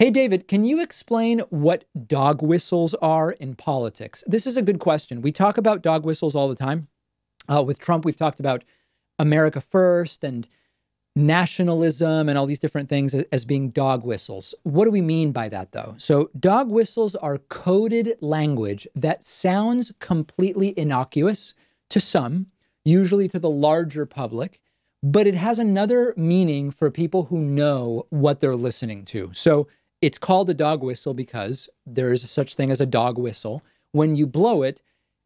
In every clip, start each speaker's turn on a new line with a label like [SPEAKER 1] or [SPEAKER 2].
[SPEAKER 1] Hey, David, can you explain what dog whistles are in politics? This is a good question. We talk about dog whistles all the time. Uh, with Trump, we've talked about America First and nationalism and all these different things as being dog whistles. What do we mean by that, though? So, dog whistles are coded language that sounds completely innocuous to some, usually to the larger public, but it has another meaning for people who know what they're listening to. So, it's called a dog whistle because there is such thing as a dog whistle. When you blow it,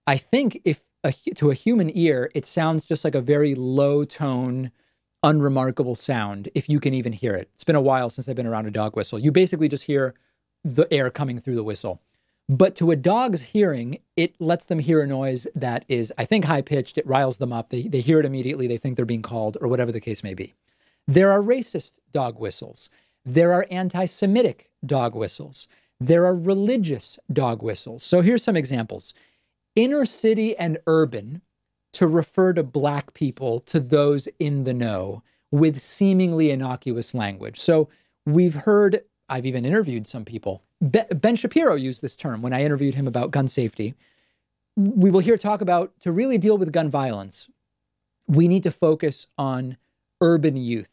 [SPEAKER 1] I think if a, to a human ear, it sounds just like a very low tone, unremarkable sound, if you can even hear it. It's been a while since I've been around a dog whistle. You basically just hear the air coming through the whistle. But to a dog's hearing, it lets them hear a noise that is, I think, high pitched. It riles them up. They, they hear it immediately. They think they're being called or whatever the case may be. There are racist dog whistles. There are anti Semitic dog whistles. There are religious dog whistles. So here's some examples inner city and urban to refer to black people, to those in the know, with seemingly innocuous language. So we've heard, I've even interviewed some people. ben Shapiro used this term when I interviewed him about gun safety. We will hear talk about to really deal with gun violence, we need to focus on urban youth,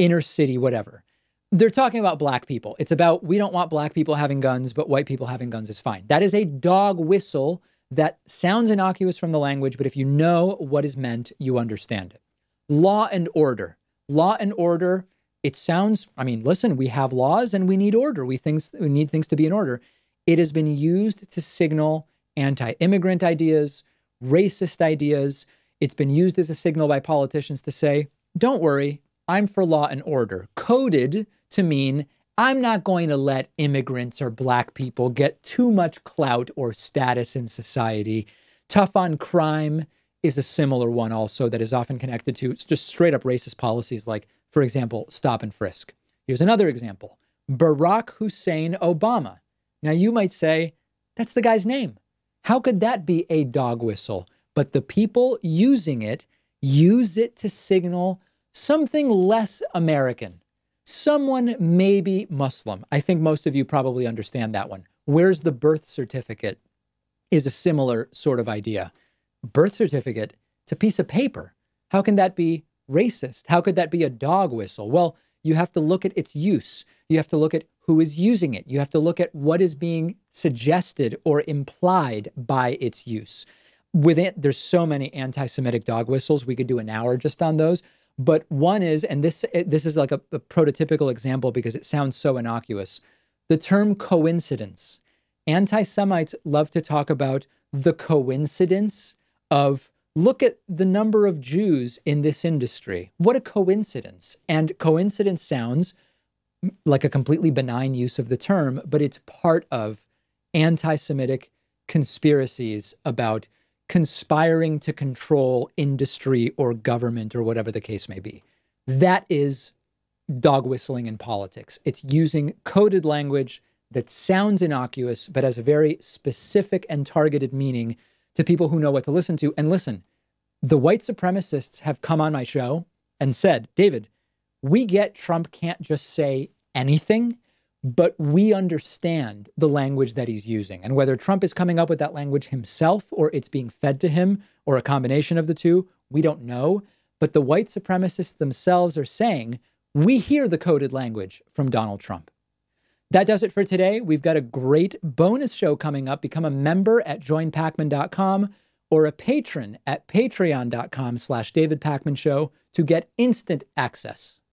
[SPEAKER 1] inner city, whatever they're talking about black people. It's about we don't want black people having guns, but white people having guns is fine. That is a dog whistle that sounds innocuous from the language, but if you know what is meant, you understand it. Law and order. Law and order, it sounds, I mean, listen, we have laws and we need order. We, things, we need things to be in order. It has been used to signal anti immigrant ideas, racist ideas. It's been used as a signal by politicians to say, don't worry, I'm for law and order, coded to mean I'm not going to let immigrants or black people get too much clout or status in society. Tough on crime is a similar one also that is often connected to just straight up racist policies like, for example, stop and frisk. Here's another example Barack Hussein Obama. Now you might say, that's the guy's name. How could that be a dog whistle? But the people using it use it to signal something less American. Someone maybe Muslim. I think most of you probably understand that one. Where's the birth certificate is a similar sort of idea. Birth certificate, it's a piece of paper. How can that be racist? How could that be a dog whistle? Well, you have to look at its use. You have to look at who is using it. You have to look at what is being suggested or implied by its use. Within there's so many anti-Semitic dog whistles. We could do an hour just on those. But one is, and this this is like a, a prototypical example because it sounds so innocuous. The term coincidence. Anti Semites love to talk about the coincidence of look at the number of Jews in this industry. What a coincidence. And coincidence sounds like a completely benign use of the term, but it's part of anti Semitic conspiracies about conspiring to control industry or government or whatever the case may be. That is dog whistling in politics. It's using coded language that sounds innocuous, but has a very specific and targeted meaning to people who know what to listen to. And listen, the white supremacists have come on my show and said, David, we get Trump can't just say anything but we understand the language that he's using. And whether Trump is coming up with that language himself or it's being fed to him or a combination of the two, we don't know. But the white supremacists themselves are saying, we hear the coded language from Donald Trump. That does it for today. We've got a great bonus show coming up. Become a member at joinpacman.com or a patron at patreon.com slash David Show to get instant access